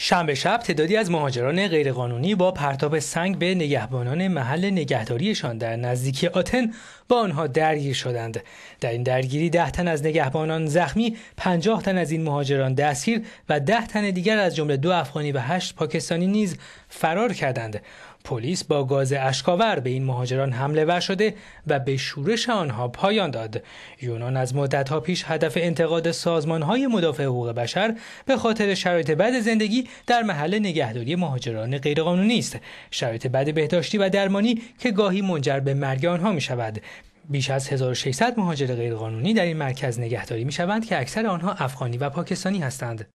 شنبه شب تعدادی از مهاجران غیرقانونی با پرتاب سنگ به نگهبانان محل نگهداریشان در نزدیکی آتن با آنها درگیر شدند در این درگیری ده تن از نگهبانان زخمی پنجاه تن از این مهاجران دستگیر و ده تن دیگر از جمله دو افغانی و هشت پاکستانی نیز فرار کردند پلیس با گاز اشکاور به این مهاجران حمله ور شده و به شورش آنها پایان داد یونان از مدتها پیش هدف انتقاد سازمانهای مدافع حقوق بشر به خاطر شرایط بد زندگی در محل نگهداری مهاجران غیرقانونی است شرایط بد بهداشتی و درمانی که گاهی منجر به مرگ آنها می شود بیش از 1600 مهاجر غیرقانونی در این مرکز نگهداری می شوند که اکثر آنها افغانی و پاکستانی هستند